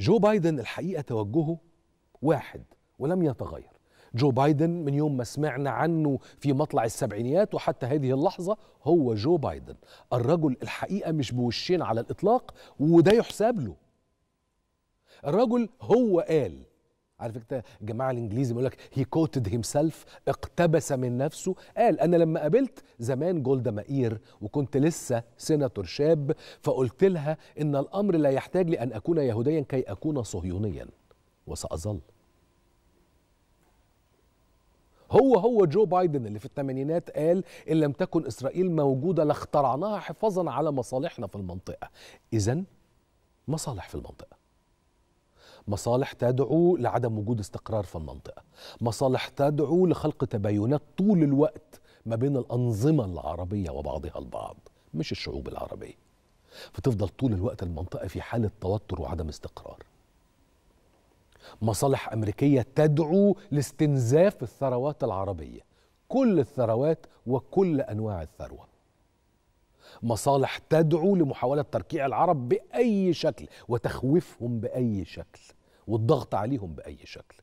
جو بايدن الحقيقه توجهه واحد ولم يتغير جو بايدن من يوم ما سمعنا عنه في مطلع السبعينيات وحتى هذه اللحظه هو جو بايدن الرجل الحقيقه مش بوشين على الاطلاق وده يحسب له الرجل هو قال على فكره الجماعه الانجليزي بيقول لك هي كوتد هيم اقتبس من نفسه قال انا لما قابلت زمان جولدا مائير وكنت لسه سيناتور شاب فقلت لها ان الامر لا يحتاج لان اكون يهوديا كي اكون صهيونيا وساظل هو هو جو بايدن اللي في الثمانينات قال ان لم تكن اسرائيل موجوده لاخترعناها حفاظا على مصالحنا في المنطقه اذا مصالح في المنطقه مصالح تدعو لعدم وجود استقرار في المنطقه مصالح تدعو لخلق تباينات طول الوقت ما بين الانظمه العربيه وبعضها البعض مش الشعوب العربيه فتفضل طول الوقت المنطقه في حاله توتر وعدم استقرار مصالح امريكيه تدعو لاستنزاف الثروات العربيه كل الثروات وكل انواع الثروه مصالح تدعو لمحاوله تركيع العرب باي شكل وتخويفهم باي شكل والضغط عليهم باي شكل